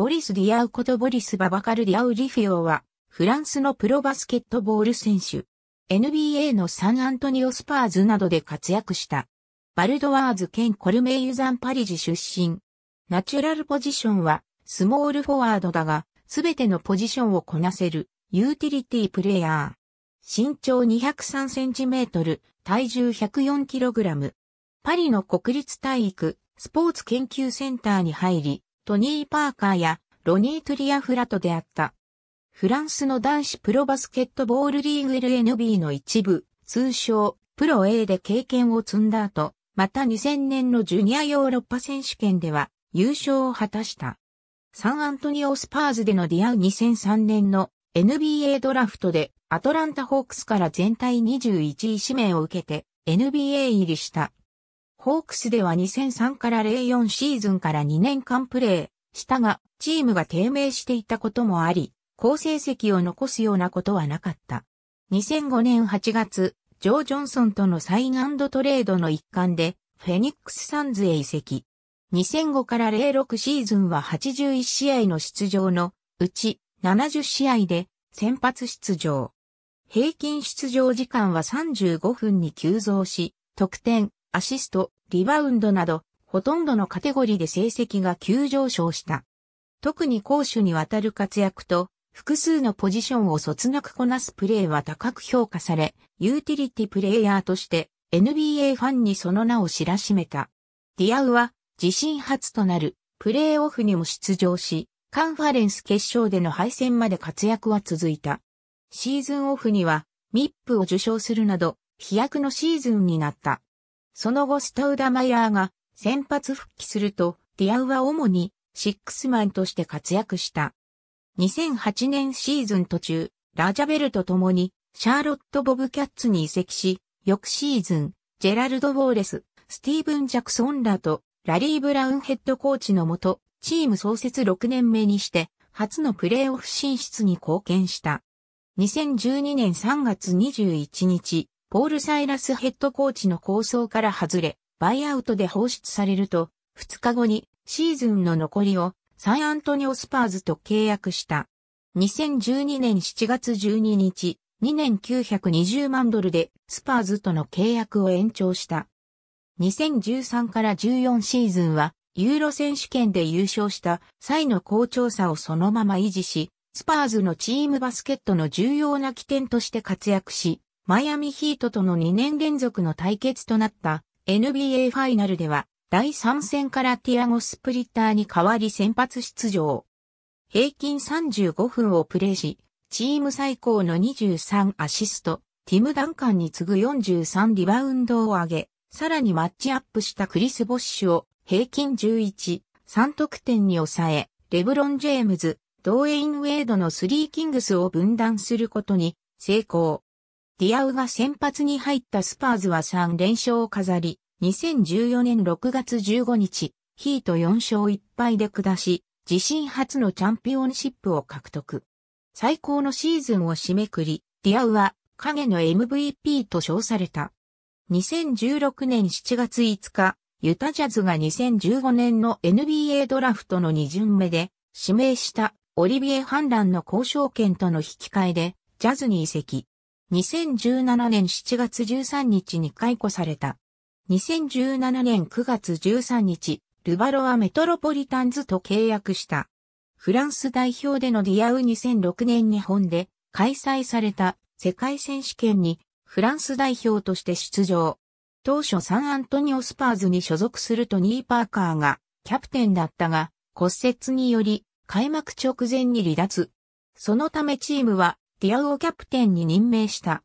ボリス・ディアウことボリス・ババカル・ディアウ・リフィオは、フランスのプロバスケットボール選手。NBA のサンアントニオ・スパーズなどで活躍した。バルドワーズ兼コルメイユザン・パリジ出身。ナチュラルポジションは、スモールフォワードだが、すべてのポジションをこなせる、ユーティリティプレイヤー。身長203センチメートル、体重104キログラム。パリの国立体育、スポーツ研究センターに入り、トニー・パーカーやロニー・トゥリアフラトであった。フランスの男子プロバスケットボールリーグ LNB の一部、通称、プロ A で経験を積んだ後、また2000年のジュニアヨーロッパ選手権では優勝を果たした。サンアントニオスパーズでのディアウ2003年の NBA ドラフトでアトランタホークスから全体21位指名を受けて NBA 入りした。ホークスでは2003から04シーズンから2年間プレーしたが、チームが低迷していたこともあり、好成績を残すようなことはなかった。2005年8月、ジョー・ジョンソンとのサイントレードの一環で、フェニックス・サンズへ移籍。2005から06シーズンは81試合の出場のうち70試合で先発出場。平均出場時間は35分に急増し、得点、アシスト、リバウンドなど、ほとんどのカテゴリーで成績が急上昇した。特に攻守にわたる活躍と、複数のポジションをそつなくこなすプレーは高く評価され、ユーティリティプレイヤーとして NBA ファンにその名を知らしめた。ディアウは自身初となるプレーオフにも出場し、カンファレンス決勝での敗戦まで活躍は続いた。シーズンオフにはミップを受賞するなど飛躍のシーズンになった。その後スタウダマイヤーが先発復帰すると、ディアウは主にシックスマンとして活躍した。2008年シーズン途中、ラジャベルと共にシャーロット・ボブキャッツに移籍し、翌シーズン、ジェラルド・ウォーレス、スティーブン・ジャクソンらとラリー・ブラウンヘッドコーチのもと、チーム創設6年目にして、初のプレーオフ進出に貢献した。2012年3月21日、ポール・サイラスヘッドコーチの構想から外れ、バイアウトで放出されると、2日後にシーズンの残りをサンアントニオスパーズと契約した。2012年7月12日、2年920万ドルでスパーズとの契約を延長した。2013から14シーズンはユーロ選手権で優勝した際の好調さをそのまま維持し、スパーズのチームバスケットの重要な起点として活躍し、マイアミヒートとの2年連続の対決となった NBA ファイナルでは第3戦からティアゴ・スプリッターに代わり先発出場。平均35分をプレーし、チーム最高の23アシスト、ティム・ダンカンに次ぐ43リバウンドを上げ、さらにマッチアップしたクリス・ボッシュを平均11、3得点に抑え、レブロン・ジェームズ、ドーエイン・ウェイドのスリーキングスを分断することに成功。ディアウが先発に入ったスパーズは3連勝を飾り、2014年6月15日、ヒート4勝1敗で下し、自身初のチャンピオンシップを獲得。最高のシーズンを締めくり、ディアウは影の MVP と称された。2016年7月5日、ユタジャズが2015年の NBA ドラフトの2巡目で指名したオリビエ・ハンランの交渉権との引き換えでジャズに移籍。2017年7月13日に解雇された。2017年9月13日、ルバロアメトロポリタンズと契約した。フランス代表でのディアウ2006年日本で開催された世界選手権にフランス代表として出場。当初サンアントニオスパーズに所属するトニー・パーカーがキャプテンだったが骨折により開幕直前に離脱。そのためチームはディアウをキャプテンに任命した。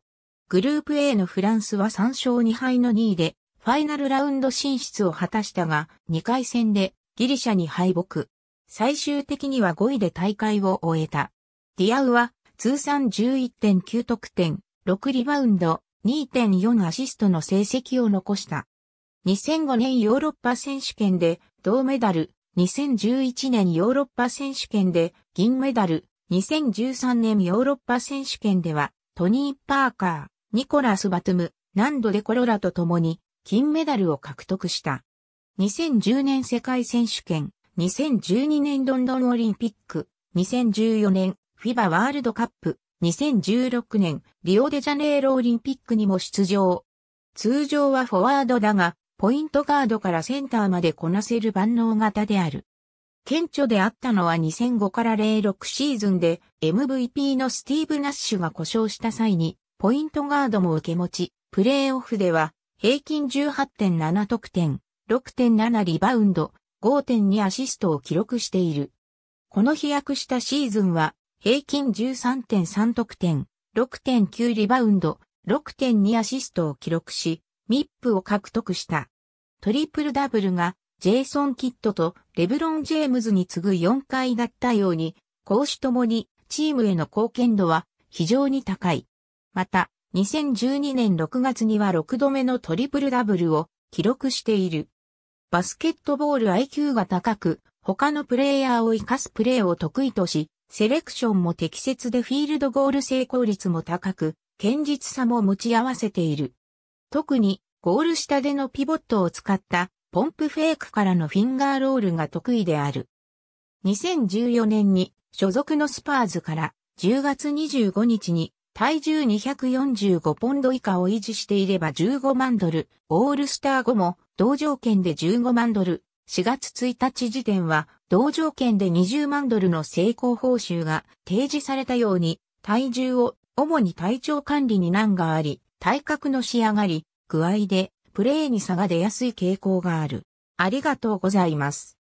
グループ A のフランスは3勝2敗の2位で、ファイナルラウンド進出を果たしたが、2回戦でギリシャに敗北。最終的には5位で大会を終えた。ディアウは通算11.9得点、6リバウンド、2.4アシストの成績を残した。2005年ヨーロッパ選手権で銅メダル、2011年ヨーロッパ選手権で銀メダル、2013年ヨーロッパ選手権では、トニー・パーカー、ニコラス・バトム、ナンド・デ・コロラと共に金メダルを獲得した。2010年世界選手権、2012年ロンドンオリンピック、2014年フィバワールドカップ、2016年リオデジャネイロオリンピックにも出場。通常はフォワードだが、ポイントガードからセンターまでこなせる万能型である。顕著であったのは2005から06シーズンで MVP のスティーブ・ナッシュが故障した際にポイントガードも受け持ち、プレーオフでは平均18.7得点、6.7リバウンド、5.2アシストを記録している。この飛躍したシーズンは平均13.3得点、6.9リバウンド、6.2アシストを記録し、ミップを獲得した。トリプルダブルがジェイソン・キッドとレブロン・ジェームズに次ぐ4回だったように、講師ともにチームへの貢献度は非常に高い。また、2012年6月には6度目のトリプルダブルを記録している。バスケットボール IQ が高く、他のプレイヤーを活かすプレーを得意とし、セレクションも適切でフィールドゴール成功率も高く、堅実さも持ち合わせている。特に、ゴール下でのピボットを使ったポンプフェイクからのフィンガーロールが得意である。2014年に所属のスパーズから10月25日に体重245ポンド以下を維持していれば15万ドル、オールスター後も同条件で15万ドル、4月1日時点は同条件で20万ドルの成功報酬が提示されたように体重を主に体調管理に難があり、体格の仕上がり、具合でプレーに差が出やすい傾向がある。ありがとうございます。